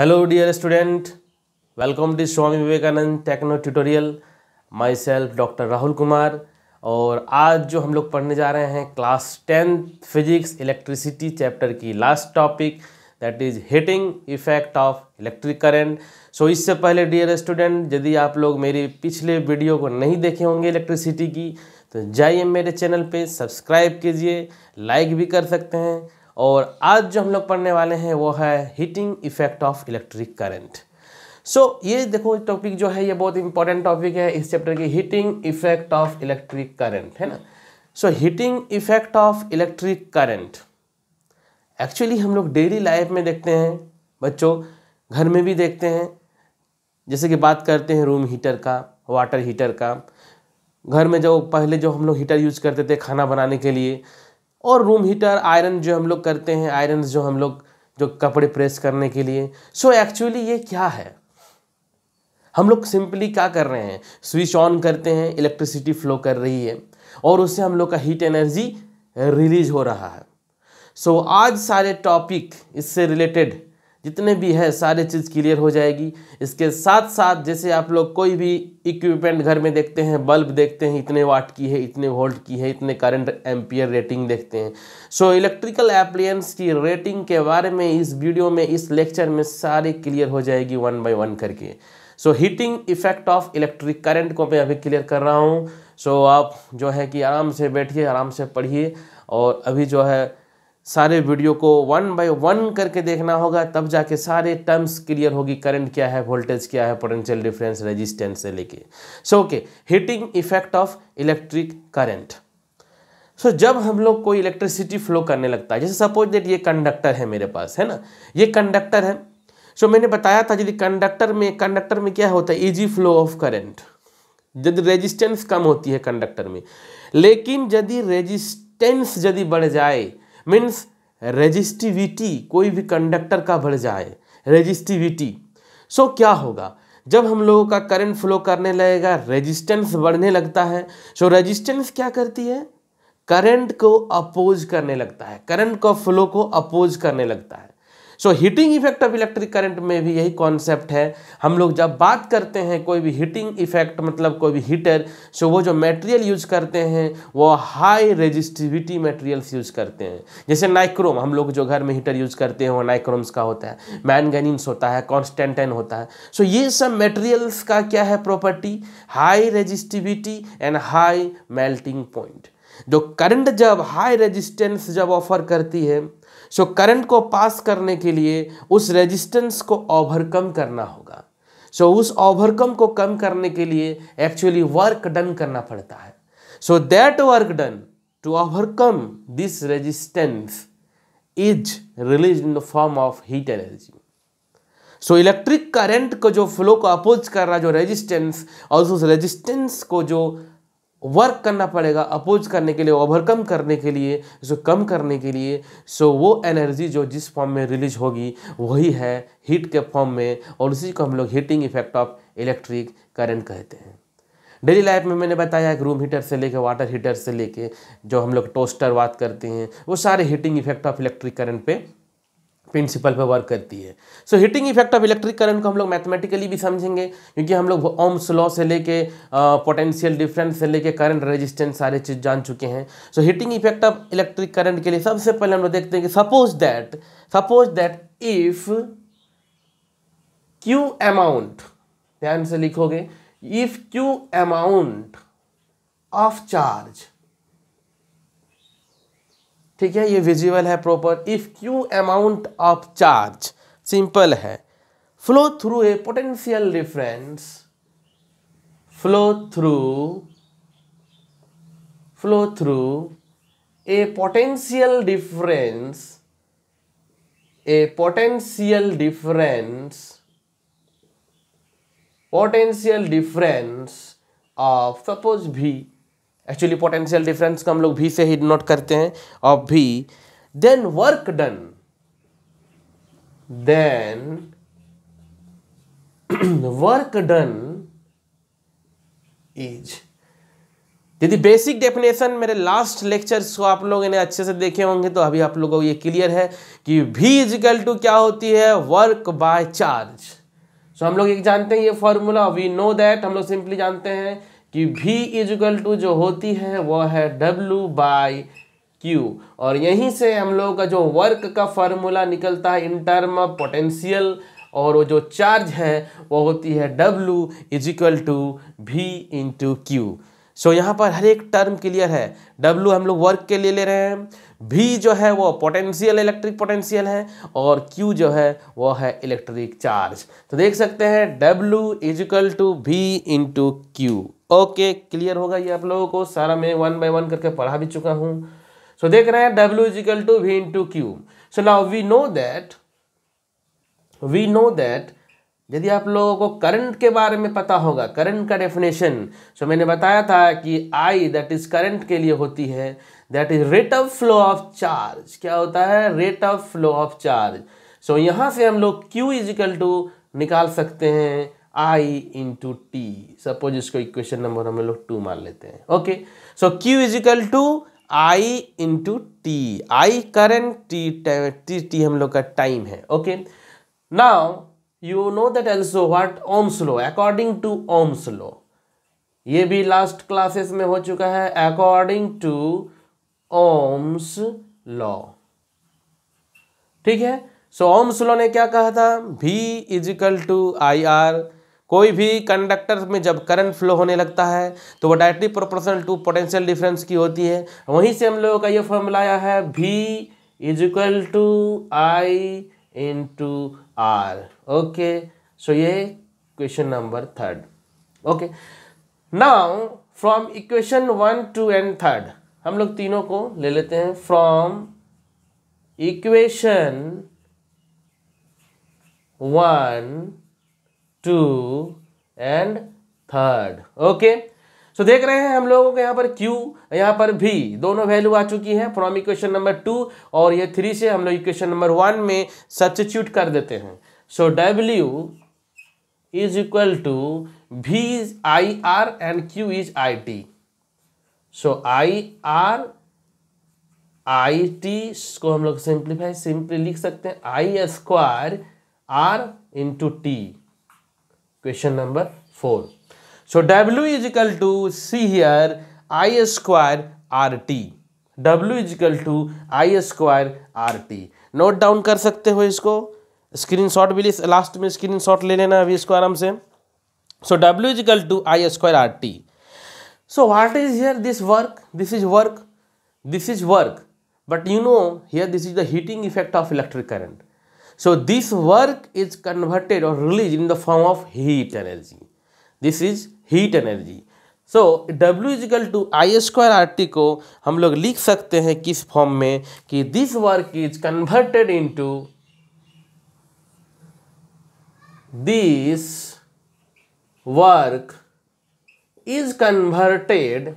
Hello dear student welcome to Swami Vivekananda techno tutorial myself doctor Rahul Kumar और आज जो हम लोग पढ़ने जा रहे हैं class tenth physics electricity chapter की last topic that is heating effect of electric current so इससे पहले डियर स्टूडेंट यदि आप लोग मेरे पिछले वीडियो को नहीं देखे होंगे इलेक्ट्रिसिटी की तो जाइए मेरे चैनल पे सब्सक्राइब कीजिए लाइक भी कर सकते हैं और आज जो हम लोग पढ़ने वाले हैं वो है heating effect of electric current so ये देखो टॉपिक जो है ये बहुत इंपॉर्टेंट टॉपिक है इस चैप्टर की heating effect of electric current है ना so heating effect of electric current actually हम लोग डेली लाइफ में देखते हैं बच्चों घर में भी देखते हैं जैसे कि बात करते हैं रूम हीटर का वाटर हीटर का घर में जो पहले जो हम लोग हीटर यूज करते थे खाना बनाने के लिए और रूम हीटर आयरन जो हम लोग करते हैं आयरन जो हम लोग जो कपड़े प्रेस करने के लिए सो so एक्चुअली ये क्या है हम लोग सिंपली क्या कर रहे हैं स्विच ऑन करते हैं इलेक्ट्रिसिटी फ्लो कर रही है और उससे हम लोग का हीट एनर्जी रिलीज हो रहा है सो so, आज सारे टॉपिक इससे रिलेटेड जितने भी है सारे चीज़ क्लियर हो जाएगी इसके साथ साथ जैसे आप लोग कोई भी इक्विपमेंट घर में देखते हैं बल्ब देखते हैं इतने वाट की है इतने वोल्ट की है इतने करंट एम्पियर रेटिंग देखते हैं सो इलेक्ट्रिकल एप्लियंस की रेटिंग के बारे में इस वीडियो में इस लेक्चर में सारे क्लियर हो जाएगी वन बाई वन करके so heating effect of electric current को मैं अभी क्लियर कर रहा हूँ सो so, आप जो है कि आराम से बैठिए आराम से पढ़िए और अभी जो है सारे वीडियो को वन बाय वन करके देखना होगा तब जाके सारे टर्म्स क्लियर होगी करंट क्या है वोल्टेज क्या है पोटेंशियल डिफरेंस रेजिस्टेंस से लेके so okay heating effect of electric current so जब हम लोग कोई इलेक्ट्रिसिटी फ्लो करने लगता है जैसे सपोज दैट ये कंडक्टर है मेरे पास है ना ये कंडक्टर है सो so, मैंने बताया था यदि कंडक्टर में कंडक्टर में क्या होता है इजी फ्लो ऑफ करेंट यदि रेजिस्टेंस कम होती है कंडक्टर में लेकिन यदि रेजिस्टेंस यदि बढ़ जाए मीन्स रेजिस्टिविटी कोई भी कंडक्टर का बढ़ जाए रेजिस्टिविटी सो so, क्या होगा जब हम लोगों का करंट फ्लो करने लगेगा रेजिस्टेंस बढ़ने लगता है सो so, रेजिस्टेंस क्या करती है करंट को अपोज करने लगता है करंट को फ्लो को अपोज करने लगता है so heating effect of electric current में भी यही कॉन्सेप्ट है हम लोग जब बात करते हैं कोई भी हीटिंग इफेक्ट मतलब कोई भी हीटर सो वो जो मटेरियल यूज करते हैं वो हाई रेजिस्टिविटी मटेरियल्स यूज करते हैं जैसे नाइक्रोम हम लोग जो घर में हीटर यूज करते हैं वो नाइक्रोम्स का होता है मैनगनिन्स होता है कॉन्स्टेंटेन होता है सो so, ये सब मटेरियल्स का क्या है property high resistivity and high melting point जो करंट जब हाई रेजिस्टेंस जब ऑफर करती है सो करंट को पास करने के लिए उस रेजिस्टेंस को ओवरकम करना होगा सो so, उस ओवरकम को कम करने के लिए एक्चुअली वर्क डन करना पड़ता है so that work done to overcome this resistance is release in the form of heat energy so electric current को जो फ्लो को अपोज कर रहा जो रेजिस्टेंस और उस रेजिस्टेंस को जो वर्क करना पड़ेगा अपोज करने के लिए ओवरकम करने के लिए सो कम करने के लिए सो वो एनर्जी जो जिस फॉर्म में रिलीज होगी वही है हीट के फॉर्म में और उसी को हम लोग heating effect of electric current कहते हैं डेली लाइफ में मैंने बताया कि रूम हीटर से लेके वाटर हीटर से लेके जो हम लोग टोस्टर बात करते हैं वो सारे heating effect of electric current पे प्रिंसिपल पर वर्क करती है so heating effect of electric current को हम लोग मैथमेटिकली भी समझेंगे क्योंकि हम लोग ओम स्लॉ से लेके पोटेंशियल डिफरेंस से लेके करंट रेजिस्टेंस सारे चीज़ जान चुके हैं so heating effect of electric current के लिए सबसे पहले हम लोग देखते हैं कि suppose that suppose that if Q amount ध्यान से लिखोगे if Q amount of charge ठीक है ये विजिबल है proper if Q amount of charge simple है flow through a potential difference flow through flow through a potential difference a potential difference potential difference of suppose भी actually potential difference को हम लोग भी से ही नोट करते हैं ऑफ भी then work done then work done is यदि बेसिक डेफिनेशन मेरे लास्ट लेक्चर्स को आप लोग इन्हें अच्छे से देखे होंगे तो अभी आप लोगों को ये क्लियर है कि भी इजिकल टू क्या होती है वर्क बाय चार्ज सो हम लोग एक जानते हैं ये फॉर्मूला वी नो दैट हम लोग सिंपली जानते हैं कि V इजल टू जो होती है वह है W बाई Q और यहीं से हम लोगों का जो वर्क का फार्मूला निकलता है इन टर्म ऑफ पोटेंशियल और वो जो चार्ज है वो होती है W is equal to V into Q so यहाँ पर हर एक टर्म क्लियर है W हम लोग वर्क के लिए ले रहे हैं V जो है वो पोटेंशियल इलेक्ट्रिक पोटेंशियल है और Q जो है वो है इलेक्ट्रिक चार्ज तो देख सकते हैं W is equal to V into Q okay clear होगा ये आप लोगों को सारा मैं वन बाय वन करके पढ़ा भी चुका हूँ सो so, देख रहे हैं W is equal to V to Q so now we know that we know that यदि आप लोगों को करंट के बारे में पता होगा करंट का डेफिनेशन सो so, मैंने बताया था कि आई दैट इज करंट के लिए होती है that is rate of flow of charge क्या होता है rate of flow of charge so यहाँ से हम लोग क्यू इजिकल टू निकाल सकते हैं आई इंटू टी सपोज इसको इक्वेशन नंबर हम लोग टू मान लेते हैं okay so Q equal to I into T I current T T T हम लोग का टाइम है okay now you know that also what Ohm's law according to Ohm's law ये भी लास्ट क्लासेस में हो चुका है अकॉर्डिंग टू ओम्स लॉ ठीक है सो ओम्स लॉ ने क्या कहा था भी इजिकल टू आई आर कोई भी कंडक्टर में जब करंट फ्लो होने लगता है तो वो directly proportional to potential difference की होती है वहीं से हम लोगों का ये फॉर्मूला आया है V is equal to I into R okay so ये question number third okay now from equation one two and third हम लोग तीनों को ले लेते हैं from equation one two and third okay so देख रहे हैं हम लोगों के यहाँ पर Q यहाँ पर भी दोनों वैल्यू आ चुकी हैं फ्रॉम इक्वेशन नंबर टू और ये थ्री से हम लोग इक्वेशन नंबर वन में सब्सिट्यूट कर देते हैं so W is equal to V is I R and Q is I T so I R I T को हम लोग सिंप्लीफाई सिंपली लिख सकते हैं I square R into T question question number 4 so w is equal to see here i square rt w is to I square R T note down कर सकते हो इसको स्क्रीन शॉट भी ले last में स्क्रीन शॉट ले लेना अभी इसको आराम से so W is equal to I square R T so what is here this work this is work this is work but you know here this is the heating effect of electric current So this work is converted or released in the form of heat energy. This is heat energy. So W is equal to I square R T को हम लोग लिख सकते हैं किस form में कि this work is converted into this work is converted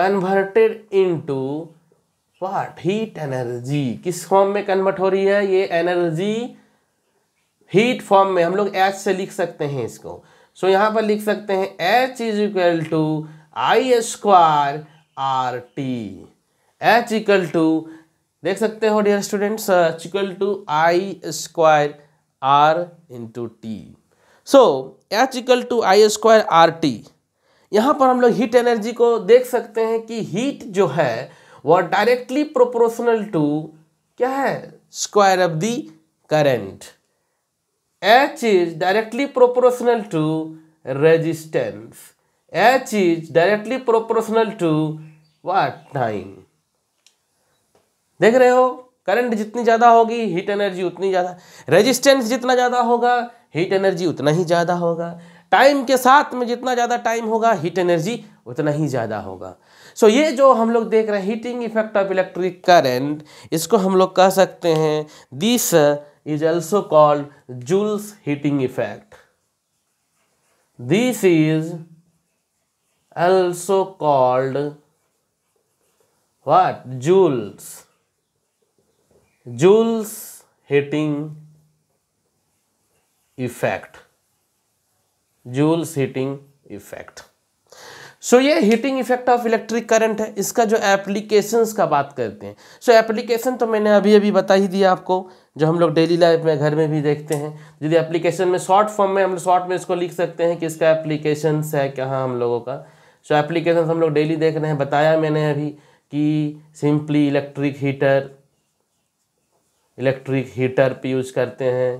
converted into what heat energy किस फॉर्म में कन्वर्ट हो रही है ये एनर्जी हीट फॉर्म में हम लोग एच से लिख सकते हैं इसको सो so, यहाँ पर लिख सकते हैं H is equal to I square R T H equal to देख सकते हो dear students H equal to I square R into T so H equal to I square R T यहाँ पर हम लोग हीट एनर्जी को देख सकते हैं कि हीट जो है वह डायरेक्टली प्रोपोर्शनल टू क्या है square of the current H is directly proportional to resistance H is directly proportional to what time देख रहे हो करंट जितनी ज़्यादा होगी हीट एनर्जी उतनी ज़्यादा रेजिस्टेंस जितना ज़्यादा होगा हीट एनर्जी उतना ही ज़्यादा होगा टाइम के साथ में जितना ज़्यादा टाइम होगा हीट एनर्जी उतना ही ज़्यादा होगा सो ये जो हम लोग देख रहे हैं heating effect of electric current इसको हम लोग कह सकते हैं this is also called Joule's heating effect this is also called what Joule's Joule's heating effect Joule's heating effect so so, ये heating effect of electric current है इसका जो एप्लीकेशंस का बात करते हैं सो so, एप्लीकेशन तो मैंने अभी अभी बता ही दिया आपको जो हम लोग डेली लाइफ में घर में भी देखते हैं यदि एप्लीकेशन में शॉर्ट फॉर्म में हम लोग शॉर्ट में इसको लिख सकते हैं कि इसका एप्लीकेशंस है क्या हम लोगों का सो so, एप्लीकेशन हम लोग डेली देख रहे हैं बताया मैंने अभी कि simply electric heater electric heater पर यूज करते हैं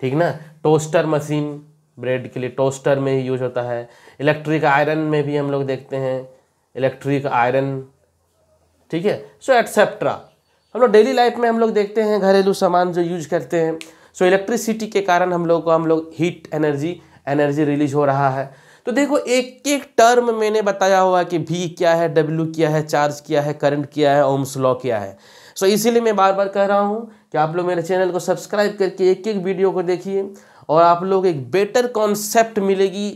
ठीक ना टोस्टर मशीन ब्रेड के लिए टोस्टर में ही यूज होता है इलेक्ट्रिक आयरन में भी हम लोग देखते हैं इलेक्ट्रिक आयरन ठीक है सो एट्सेप्ट्रा हम लोग डेली लाइफ में हम लोग देखते हैं घरेलू सामान जो यूज करते हैं सो so, इलेक्ट्रिसिटी के कारण हम लोग को हम लोग हीट एनर्जी एनर्जी रिलीज हो रहा है तो देखो एक एक टर्म मैंने बताया हुआ कि भी क्या है डब्ल्यू क्या है चार्ज किया है करंट किया है ओम्स लॉ क्या है सो so, इसीलिए मैं बार बार कह रहा हूँ कि आप लोग मेरे चैनल को सब्सक्राइब करके एक एक वीडियो को देखिए और आप लोग एक बेटर कॉन्सेप्ट मिलेगी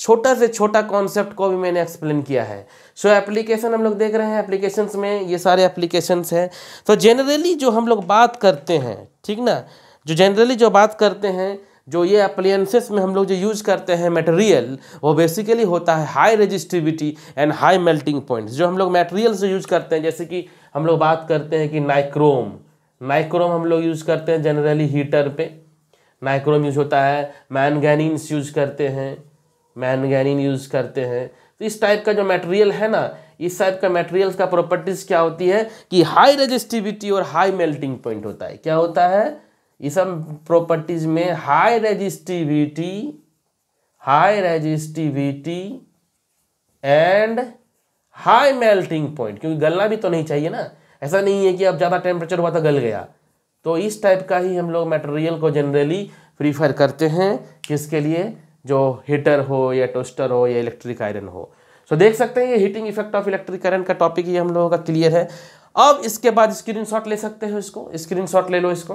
छोटा से छोटा कॉन्सेप्ट को भी मैंने एक्सप्लेन किया है सो so, एप्लीकेशन हम लोग देख रहे हैं एप्लीकेशन में ये सारे एप्लीकेशंस हैं तो जनरली जो हम लोग बात करते हैं ठीक ना जो जनरली जो बात करते हैं जो ये अप्लायंसेस में हम लोग जो यूज करते हैं मटेरियल वो बेसिकली होता है high resistivity and high melting points जो हम लोग मटेरियल से यूज करते हैं जैसे कि हम लोग बात करते हैं कि नाइक्रोम नाइक्रोम हम लोग यूज करते हैं जनरली हीटर पे नाइक्रोम यूज होता है मैनगैनिन्स यूज करते हैं मैनगैनिन यूज करते हैं तो इस टाइप का जो मटेरियल है ना इस टाइप का मटेरियल का प्रॉपर्टीज क्या होती है कि हाई रेजिस्टिविटी और हाई मेल्टिंग पॉइंट होता है क्या होता है ये सब प्रॉपर्टीज में high resistivity high resistivity and high melting point क्योंकि गलना भी तो नहीं चाहिए ना ऐसा नहीं है कि अब ज़्यादा टेम्परेचर हुआ तो गल गया तो इस टाइप का ही हम लोग मटेरियल को जनरली प्रीफर करते हैं किसके लिए जो हीटर हो या टोस्टर हो या इलेक्ट्रिक आयरन हो सो so, देख सकते हैं ये heating effect of electric iron का टॉपिक ही हम लोगों का क्लियर है अब इसके बाद स्क्रीनशॉट ले सकते हैं इसको स्क्रीनशॉट ले लो इसको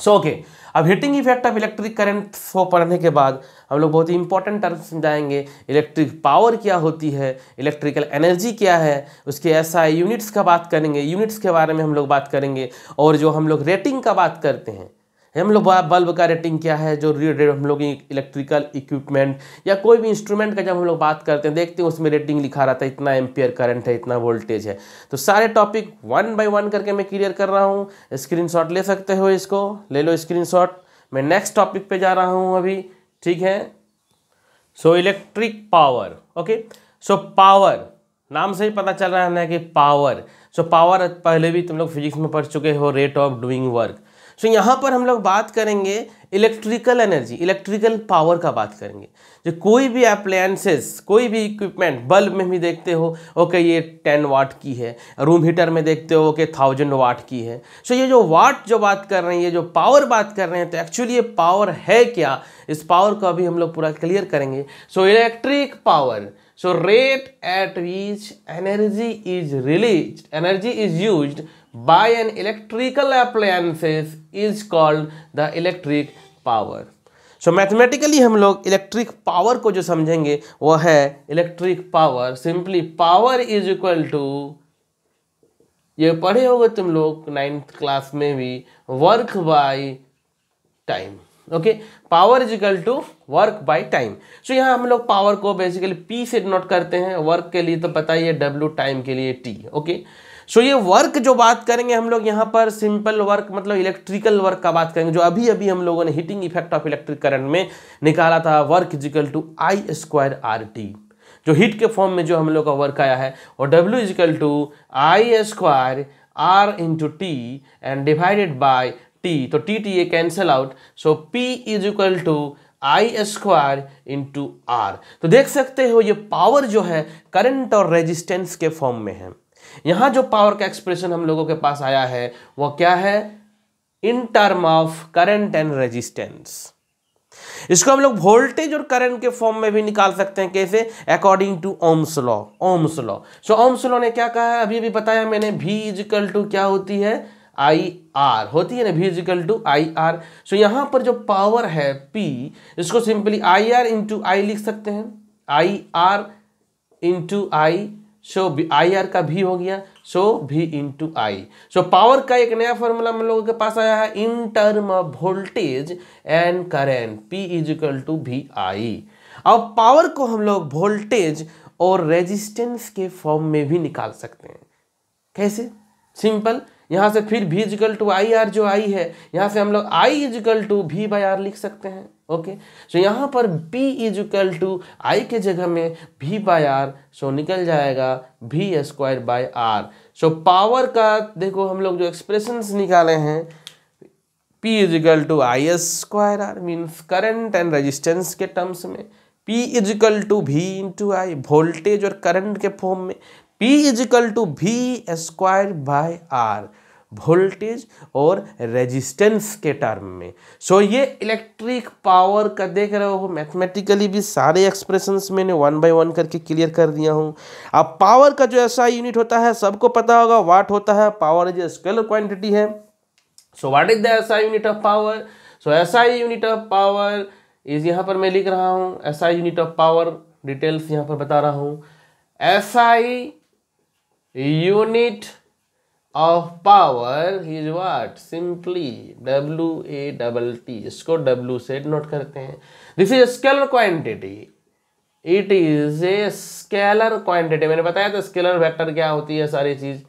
सो ओके अब heating effect of electric current को पढ़ने के बाद हम लोग बहुत ही इंपॉर्टेंट टर्म समझाएंगे इलेक्ट्रिक पावर क्या होती है इलेक्ट्रिकल एनर्जी क्या है उसके ऐसा यूनिट्स का बात करेंगे यूनिट्स के बारे में हम लोग बात करेंगे और जो हम लोग रेटिंग का बात करते हैं हम लोग बल्ब का रेटिंग क्या है जो हम लोग इलेक्ट्रिकल इक्विपमेंट या कोई भी इंस्ट्रूमेंट का जब हम लोग बात करते हैं देखते हैं उसमें रेटिंग लिखा रहता है इतना एम्पियर करंट है इतना वोल्टेज है तो सारे टॉपिक वन बाय वन करके मैं क्लियर कर रहा हूँ स्क्रीन ले सकते हो इसको ले लो स्क्रीन मैं नेक्स्ट टॉपिक पे जा रहा हूँ अभी ठीक है so electric power okay so power नाम से ही पता चल रहा है ना कि पावर सो so, पावर पहले भी तुम लोग फिजिक्स में पढ़ चुके हो rate of doing work so यहाँ पर हम लोग बात करेंगे इलेक्ट्रिकल एनर्जी इलेक्ट्रिकल पावर का बात करेंगे जो कोई भी अप्लायंसेस कोई भी इक्विपमेंट बल्ब में भी देखते हो ओके ये टेन वाट की है रूम हीटर में देखते हो ओके थाउजेंड वाट की है सो ये जो वाट जो बात कर रहे हैं ये जो पावर बात कर रहे हैं तो एक्चुअली ये पावर है क्या इस पावर को अभी हम लोग पूरा क्लियर करेंगे so electric power so rate at which energy is release energy is use by an electrical appliances is called the electric power so mathematically हम लोग इलेक्ट्रिक पावर को जो समझेंगे वह है electric power simply power is equal to ये पढ़े होगे तुम लोग नाइन्थ क्लास में भी work by time okay power is equal to work by time so यहाँ हम लोग पावर को बेसिकली पी से डिनोट करते हैं वर्क के लिए तो पता ही है डब्ल्यू टाइम के लिए टी ओके okay? सो ये वर्क जो बात करेंगे हम लोग यहाँ पर सिंपल वर्क मतलब इलेक्ट्रिकल वर्क का बात करेंगे जो अभी अभी हम लोगों ने heating effect of electric current में निकाला था work is equal to I square R T जो हीट के फॉर्म में जो हम लोग का वर्क आया है और W is equal to I square R into T and divided by T तो टी टी ये cancel out so P is equal to I square into R तो देख सकते हो ये पावर जो है करंट और रेजिस्टेंस के फॉर्म में है यहां जो पावर का एक्सप्रेशन हम लोगों के पास आया है वह क्या है in term of current and resistance इसको हम लोग वोल्टेज और करंट के फॉर्म में भी निकाल सकते हैं कैसे according to Ohm's law Ohm's law so Ohm's law ने क्या कहा है अभी भी बताया मैंने भी इजिकल टू क्या होती है आई आर होती है ना V is equal to I R so यहां पर जो पावर है पी इसको simply I R into I लिख सकते हैं I R into I so I R का भी हो गया सो भी इन टू आई सो पावर का एक नया फॉर्मूला हम लोगों के पास आया है in term of voltage and current P is equal to V I अब पावर को हम लोग वोल्टेज और रेजिस्टेंस के फॉर्म में भी निकाल सकते हैं कैसे सिंपल यहाँ से फिर भी इजिकल टू आई आर जो आई है यहाँ से हम लोग I is equal to V by R लिख सकते हैं ओके सो यहाँ पर बी इजिकल टू आई के जगह में भी बाई आर सो निकल जाएगा V square by R so power का देखो हम लोग जो एक्सप्रेशन निकाले हैं P is equal to I S square R means current and resistance के टर्म्स में P is equal to V into I voltage और करंट के फॉर्म में P is equal to V square by R voltage और रेजिस्टेंस के term में so so, ये electric power का देख रहे हो मैथमेटिकली भी सारे एक्सप्रेशंस मैंने वन बाय वन करके क्लियर कर दिया हूँ अब पावर का जो ऐसा यूनिट होता है सबको पता होगा वाट होता है पावर इज स्केलर क्वांटिटी है so what is the SI unit of power so SI unit of power is यहाँ पर मैं लिख रहा हूँ SI unit of power details यहाँ पर बता रहा हूँ SI unit unit of power is watt simply W A double T इसको डब्ल्यू से नोट करते हैं this is scalar quantity it is a scalar quantity मैंने बताया था स्केलर वेक्टर क्या होती है सारी चीज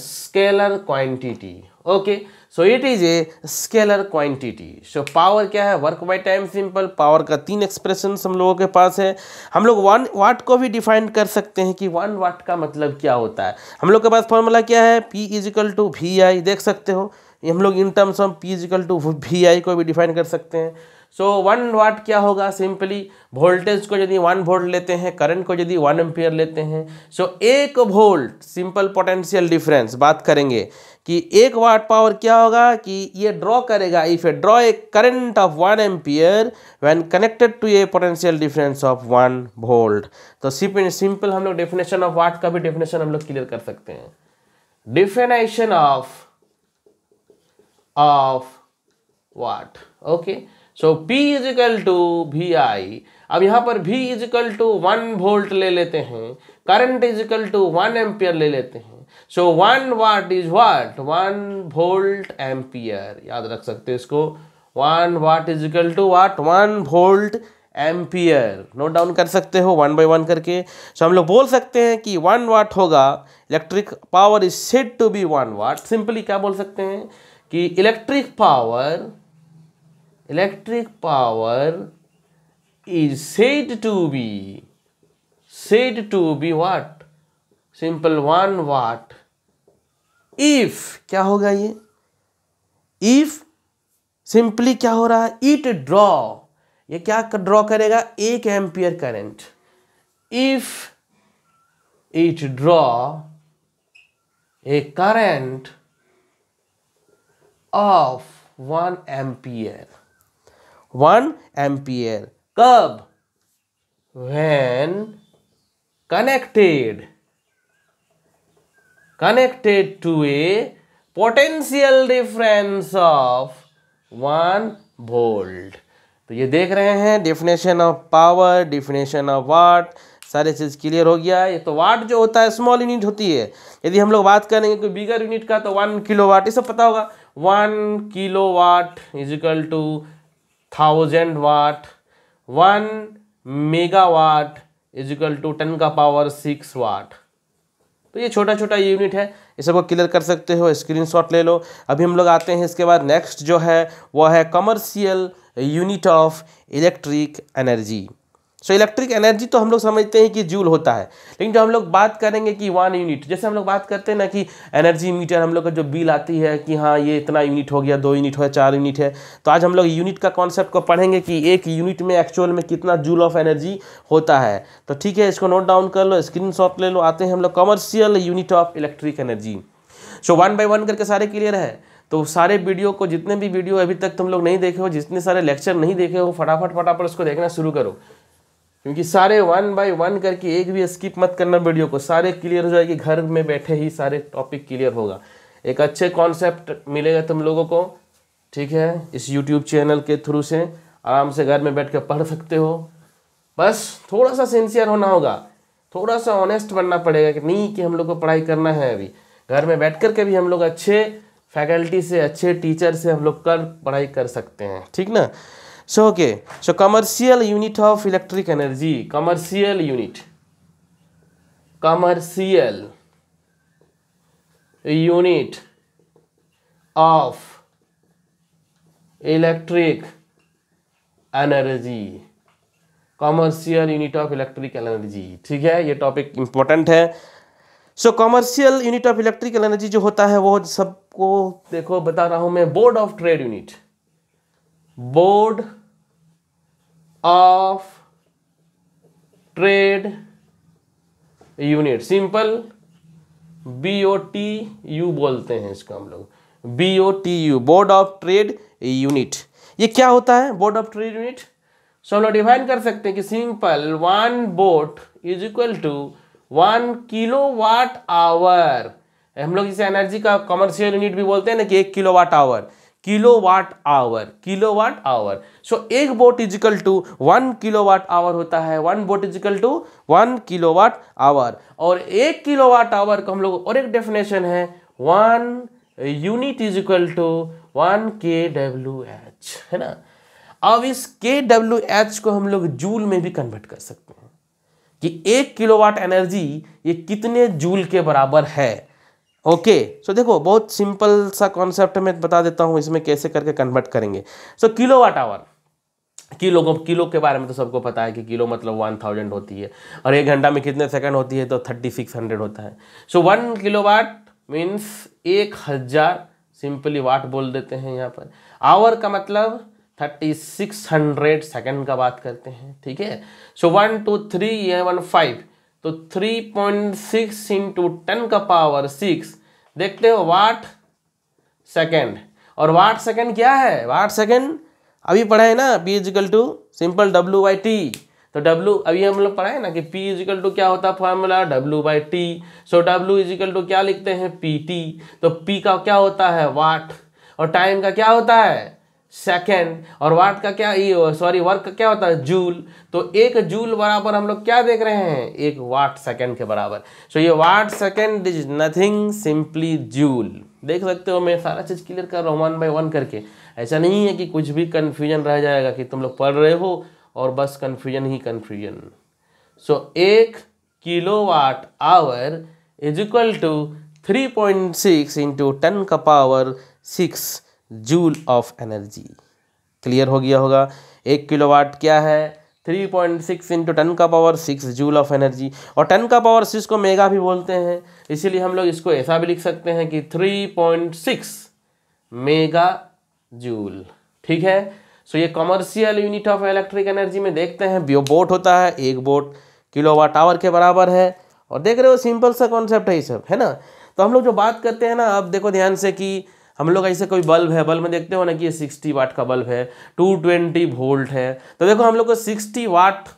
scalar quantity okay okay. So it is a scalar quantity so power क्या है work by time simple power का तीन एक्सप्रेशन हम लोगों के पास है हम लोग वन वाट को भी डिफाइन कर सकते हैं कि वन वाट का मतलब क्या होता है हम लोग के पास फॉर्मूला क्या है P is equal to V I देख सकते हो हम लोग in terms of P is equal to V I को भी डिफाइन कर सकते हैं सो वन वाट क्या होगा सिंपली वोल्टेज को यदि वन वोल्ट लेते हैं करंट को यदि वन एम्पियर लेते हैं सो so, एक वोल्ट सिंपल पोटेंशियल डिफरेंस बात करेंगे कि एक वाट पावर क्या होगा कि ये ड्रॉ करेगा if a draw a current of one ampere when connected to a potential difference of one volt तो सिंपल हम लोग डेफिनेशन ऑफ वाट का भी डेफिनेशन हम लोग क्लियर कर सकते हैं definition of of watt okay so P is equal to V I अब यहां पर V is equal to one volt ले लेते हैं current is equal to one ampere ले लेते हैं so one watt is watt one volt ampere याद रख सकते हैं इसको one watt is equal to watt one volt ampere note down कर सकते हो वन बाई वन करके सो so, हम लोग बोल सकते हैं कि वन वाट होगा electric power is said to be one watt simply क्या बोल सकते हैं कि electric power electric power is said to be said to be watt simple one watt if क्या होगा ये इफ सिंपली क्या हो रहा है इट ड्रॉ ये क्या ड्रॉ करेगा एक ampere current if it draw a current of one ampere one ampere कब when connected connected to a potential difference of one volt. तो ये देख रहे हैं definition of power definition of watt सारे चीज़ क्लियर हो गया ये तो वाट जो होता है स्मॉल यूनिट होती है यदि हम लोग बात करेंगे कोई बिगर यूनिट का तो वन किलो वाट ये सब पता होगा one kilo watt is equal to thousand watt one mega watt is equal to ten का पावर सिक्स वाट तो ये छोटा छोटा यूनिट है इसे सबको क्लियर कर सकते हो स्क्रीनशॉट ले लो अभी हम लोग आते हैं इसके बाद नेक्स्ट जो है वह है commercial unit of electric energy so electric energy तो हम लोग समझते हैं कि जूल होता है लेकिन जो हम लोग बात करेंगे कि वन यूनिट जैसे हम लोग बात करते हैं ना कि एनर्जी मीटर हम लोग का जो बिल आती है कि हाँ ये इतना यूनिट हो गया दो यूनिट हो गया चार यूनिट है तो आज हम लोग यूनिट का कॉन्सेप्ट को पढ़ेंगे कि एक यूनिट में एक्चुअल में कितना जूल ऑफ एनर्जी होता है तो ठीक है इसको नोट डाउन कर लो स्क्रीन ले लो आते हैं हम लोग commercial unit of electric energy so one by one करके सारे क्लियर है तो सारे वीडियो को जितने भी वीडियो अभी तक तुम लोग नहीं देखे हो जितने सारे लेक्चर नहीं देखे हो फटाफट फटाफट उसको देखना शुरू करो क्योंकि सारे वन बाय वन करके एक भी स्किप मत करना वीडियो को सारे क्लियर हो जाएगी घर में बैठे ही सारे टॉपिक क्लियर होगा एक अच्छे कॉन्सेप्ट मिलेगा तुम लोगों को ठीक है इस यूट्यूब चैनल के थ्रू से आराम से घर में बैठ कर पढ़ सकते हो बस थोड़ा सा सिंसियर होना होगा थोड़ा सा ऑनेस्ट बनना पड़ेगा कि नहीं कि हम लोग को पढ़ाई करना है अभी घर में बैठ कर के भी हम लोग अच्छे फैकल्टी से अच्छे टीचर से हम लोग कर पढ़ाई कर सकते हैं ठीक ना so okay so commercial unit of electric energy commercial unit commercial unit of electric energy commercial unit of electric energy ठीक है ये टॉपिक इम्पोर्टेंट है so commercial unit of electrical energy जो होता है वो सबको देखो बता रहा हूँ मैं board of trade unit board of trade unit simple B O T U बोलते हैं इसको हम लोग B O T U board of trade unit ये क्या होता है board of trade unit so हम लोग डिफाइन कर सकते हैं कि simple one BOT is equal to one kilo watt hour हम लोग इसे एनर्जी का कमर्शियल यूनिट भी बोलते हैं ना कि एक kilo watt hour kilowatt hour kilowatt hour so एक BOT is equal to one kilowatt hour होता है one BOT is equal to one kilowatt hour और एक किलोवाट आवर का हम लोग और एक डेफिनेशन है one unit is equal to one K W H है ना अब इस के डब्ल्यू एच को हम लोग जूल में भी कन्वर्ट कर सकते हैं कि एक किलोवाट एनर्जी ये कितने जूल के बराबर है ओके okay, सो so देखो बहुत सिंपल सा कॉन्सेप्ट मैं बता देता हूँ इसमें कैसे करके कन्वर्ट करेंगे so kilo watt hour kilo को किलो के बारे में तो सबको पता है कि किलो मतलब वन थाउजेंड होती है और एक घंटा में कितने सेकंड होती है तो थर्टी सिक्स हंड्रेड होता है so one kilo watt means एक हज़ार सिंपली वाट बोल देते हैं यहाँ पर आवर का मतलब थर्टी सिक्स हंड्रेड सेकेंड का बात करते हैं ठीक है सो वन टू थ्री या वन फाइव तो 3.6 पॉइंट सिक्स इंटू टेन का पावर सिक्स देखते हो वाट सेकेंड और वाट सेकेंड क्या है वाट सेकेंड अभी पढ़ा है ना P is equal to simple W by T तो डब्ल्यू अभी हम लोग पढ़ा है ना कि पी इजिकल टू क्या होता है formula W by T so W is equal to क्या लिखते हैं पी टी तो पी का क्या होता है वाट और टाइम का क्या होता है सेकेंड और वाट का क्या सॉरी वर्क का क्या होता है जूल तो एक जूल बराबर हम लोग क्या देख रहे हैं एक वाट सेकेंड के बराबर सो so, ये watt second is nothing simply joule देख सकते हो मैं सारा चीज़ क्लियर कर रहा हूँ वन बाई वन करके ऐसा नहीं है कि कुछ भी कन्फ्यूजन रह जाएगा कि तुम लोग पढ़ रहे हो और बस कन्फ्यूजन ही कन्फ्यूजन सो so, एक kilo watt hour is equal to three point six into ten का power six joule of energy clear हो गया होगा एक किलोवाट क्या है three point six into ten का power six joule of energy और टेन का पावर सिक्स को मेगा भी बोलते हैं इसीलिए हम लोग इसको ऐसा भी लिख सकते हैं कि three point six mega joule ठीक है सो ये commercial unit of electric energy में देखते हैं बोट होता है एक बोट वाट आवर के बराबर है और देख रहे हो सिंपल सा कॉन्सेप्ट है ये सब है ना तो हम लोग जो बात करते हैं ना अब देखो ध्यान से कि हम लोग ऐसे कोई बल्ब है बल्ब में देखते हो ना कि ये 60 वाट का बल्ब है टू ट्वेंटी वोल्ट है तो देखो हम लोग को सिक्सटी वाट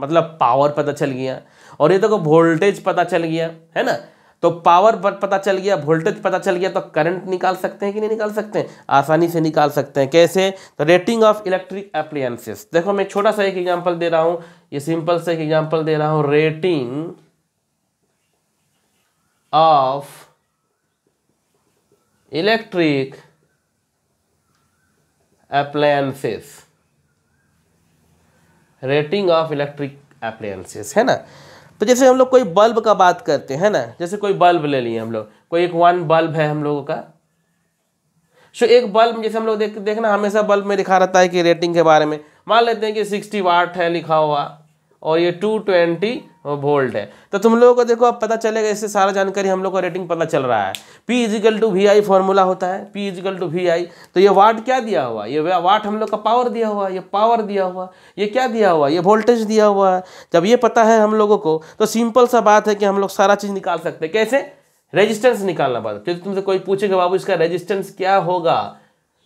मतलब पावर पता चल गया और ये देखो वोल्टेज पता चल गया है ना तो पावर पता चल गया वोल्टेज पता चल गया तो करंट निकाल सकते हैं कि नहीं निकाल सकते हैं आसानी से निकाल सकते हैं कैसे तो रेटिंग ऑफ इलेक्ट्रिक अप्लायंसेस देखो मैं छोटा सा एक एग्जांपल दे रहा हूं ये सिंपल सा एक एग्जांपल दे रहा हूं rating of electric appliances rating of electric appliances है ना तो जैसे हम लोग कोई बल्ब का बात करते हैं ना जैसे कोई बल्ब ले लिए हम लोग कोई एक वन बल्ब है हम लोगों का सो एक बल्ब जैसे हम लोग देख देखना हमेशा बल्ब में लिखा रहता है कि रेटिंग के बारे में मान लेते हैं कि सिक्सटी वाट है लिखा हुआ और ये टू ट्वेंटी वोल्ट है तो तुम लोगों को देखो अब पता चलेगा इससे सारा जानकारी हम लोग का रेटिंग पता चल रहा है P is equal to V I formula होता है P is equal to V I तो ये वाट क्या दिया हुआ ये वाट हम लोग का पावर दिया हुआ ये पावर दिया हुआ ये क्या दिया हुआ ये वोल्टेज दिया हुआ है जब ये पता है हम लोगों को तो सिंपल सा बात है कि हम लोग सारा चीज़ निकाल सकते हैं कैसे रेजिस्टेंस निकालना पड़ता क्योंकि तुमसे कोई पूछेगा बाबू इसका रेजिस्टेंस क्या होगा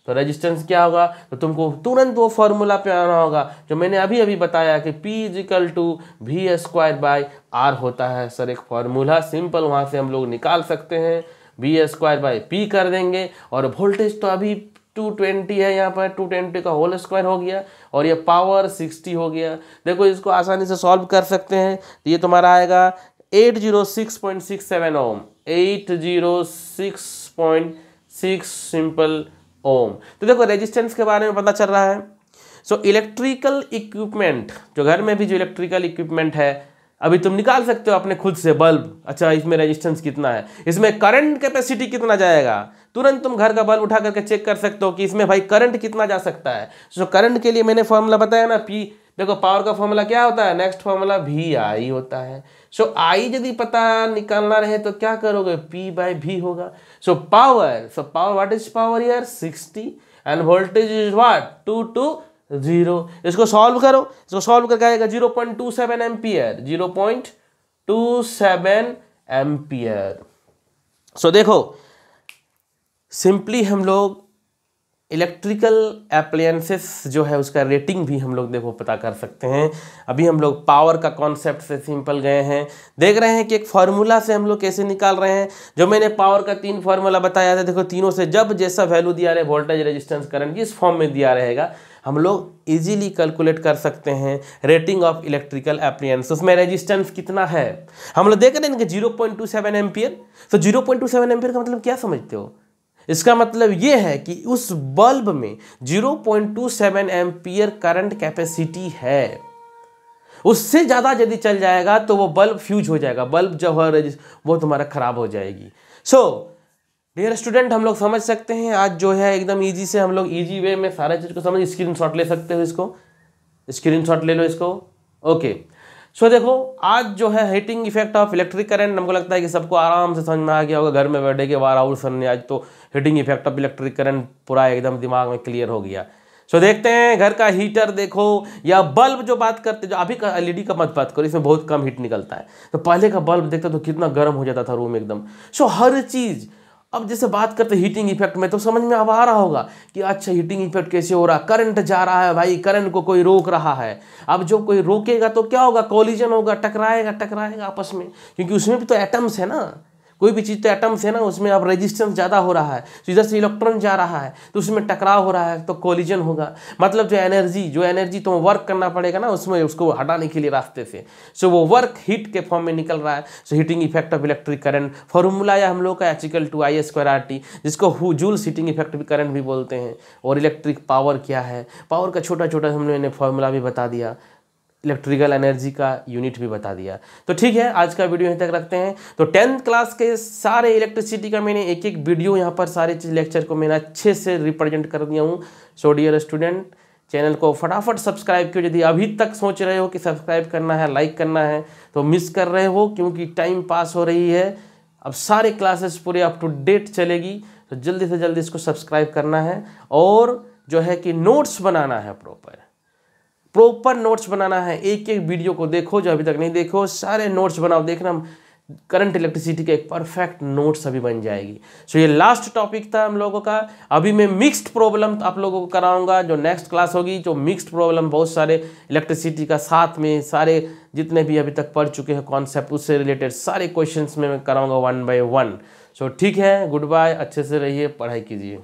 तो रेजिस्टेंस क्या होगा तो तुमको तुरंत वो फॉर्मूला पे आना होगा जो मैंने अभी अभी बताया कि P is equal to V square by R होता है सर एक फॉर्मूला सिंपल वहाँ से हम लोग निकाल सकते हैं वी स्क्वायर बाई पी कर देंगे और वोल्टेज तो अभी 220 है यहाँ पर 220 का होल स्क्वायर हो गया और ये पावर 60 हो गया देखो इसको आसानी से सॉल्व कर सकते हैं तो ये तुम्हारा आएगा 806.67 ओम 806.6 सिंपल ओम तो देखो रेजिस्टेंस के बारे में पता चल रहा है सो इलेक्ट्रिकल इक्विपमेंट जो घर में भी जो इलेक्ट्रिकल इक्विपमेंट है अभी तुम निकाल सकते हो अपने खुद से बल्ब अच्छा इसमें रेजिस्टेंस कितना है इसमें करंट कैपेसिटी कितना जाएगा तुरंत तुम घर का बल्ब उठा करके चेक कर सकते हो कि इसमें भाई करंट कितना जा सकता है सो so, करंट के लिए मैंने फॉर्मूला बताया ना पी देखो पावर का फॉर्मूला क्या होता है नेक्स्ट फॉर्मूला भी आई होता है सो so, आई यदि पता निकालना रहे तो क्या करोगे पी बाय भी होगा so power so power what is power यार sixty and voltage is what two two zero इसको सॉल्व करो इसको सॉल्व करके आएगा zero point two seven ampere zero point two seven ampere so देखो सिंपली हम लोग इलेक्ट्रिकल अप्लायंसेस जो है उसका रेटिंग भी हम लोग देखो पता कर सकते हैं अभी हम लोग पावर का कॉन्सेप्ट से सिंपल गए हैं देख रहे हैं कि एक फार्मूला से हम लोग कैसे निकाल रहे हैं जो मैंने पावर का तीन फार्मूला बताया था देखो तीनों से जब जैसा वैल्यू दिया रहे वोल्टेज रेजिस्टेंस करंट इस फॉर्म में दिया रहेगा हम लोग इजीली कैलकुलेट कर सकते हैं रेटिंग ऑफ इलेक्ट्रिकल अप्लियंस उसमें रेजिस्टेंस कितना है हम लोग देख रहे हैं कि जीरो पॉइंट टू सेवन तो जीरो पॉइंट टू सेवन का मतलब क्या समझते हो इसका मतलब ये है कि उस बल्ब में 0.27 एम्पियर करंट कैपेसिटी है उससे ज़्यादा यदि चल जाएगा तो वो बल्ब फ्यूज हो जाएगा बल्ब जो है वो तुम्हारा ख़राब हो जाएगी सो डियर स्टूडेंट हम लोग समझ सकते हैं आज जो है एकदम ईजी से हम लोग ईजी वे में सारा चीज़ को समझ स्क्रीन ले सकते हो इसको स्क्रीन ले लो इसको ओके okay. सो so, देखो आज जो है heating effect of electric current हमको लगता है कि सबको आराम से समझ में आ गया होगा घर में बैठे के वार राहुल सर ने आज तो heating effect of electric current पूरा एकदम दिमाग में क्लियर हो गया सो so, देखते हैं घर का हीटर देखो या बल्ब जो बात करते जो अभी का एलईडी का मत बात करो इसमें बहुत कम हीट निकलता है तो पहले का बल्ब देखते तो कितना गर्म हो जाता था रूम एकदम सो so, हर चीज़ अब जैसे बात करते हीटिंग इफेक्ट में तो समझ में अब आ रहा होगा कि अच्छा हीटिंग इफेक्ट कैसे हो रहा करंट जा रहा है भाई करंट को कोई रोक रहा है अब जो कोई रोकेगा तो क्या होगा कॉलिजन होगा टकराएगा टकराएगा आपस में क्योंकि उसमें भी तो एटम्स है ना कोई भी चीज़ तो एटम्स है ना उसमें अब रेजिस्टेंस ज़्यादा हो रहा है तो इधर से इलेक्ट्रॉन जा रहा है तो उसमें टकराव हो रहा है तो कोलिजन होगा मतलब जो एनर्जी जो एनर्जी तो वर्क करना पड़ेगा ना उसमें उसको हटाने के लिए रास्ते से सो वो वर्क हीट के फॉर्म में निकल रहा है so heating effect of electric current formula या हम लोग का H equal to I square R T जिसको जूल हीटिंग इफेक्ट भी करंट भी बोलते हैं और इलेक्ट्रिक पावर क्या है पावर का छोटा छोटा हम लोगों ने फॉर्मूला भी बता दिया इलेक्ट्रिकल एनर्जी का यूनिट भी बता दिया तो ठीक है आज का वीडियो यहीं तक रखते हैं तो टेंथ क्लास के सारे इलेक्ट्रिसिटी का मैंने एक एक वीडियो यहाँ पर सारे चीज़ लेक्चर को मैंने अच्छे से रिप्रेजेंट कर दिया हूँ सो डियर स्टूडेंट चैनल को फटाफट सब्सक्राइब कियो यदि अभी तक सोच रहे हो कि सब्सक्राइब करना है लाइक करना है तो मिस कर रहे हो क्योंकि टाइम पास हो रही है अब सारे क्लासेस पूरे अप टू डेट चलेगी तो जल्दी से जल्दी इसको सब्सक्राइब करना है और जो है कि नोट्स बनाना है प्रॉपर प्रॉपर नोट्स बनाना है एक एक वीडियो को देखो जो अभी तक नहीं देखो सारे नोट्स बनाओ देखना करंट इलेक्ट्रिसिटी का एक परफेक्ट नोट्स अभी बन जाएगी सो so, ये लास्ट टॉपिक था हम लोगों का अभी मैं मिक्स्ड प्रॉब्लम आप लोगों को कराऊंगा जो नेक्स्ट क्लास होगी जो मिक्स्ड प्रॉब्लम बहुत सारे इलेक्ट्रिसिटी का साथ में सारे जितने भी अभी तक पढ़ चुके हैं कॉन्सेप्ट उससे रिलेटेड सारे क्वेश्चन में मैं कराऊंगा वन बाई वन सो ठीक है गुड बाय अच्छे से रहिए पढ़ाई कीजिए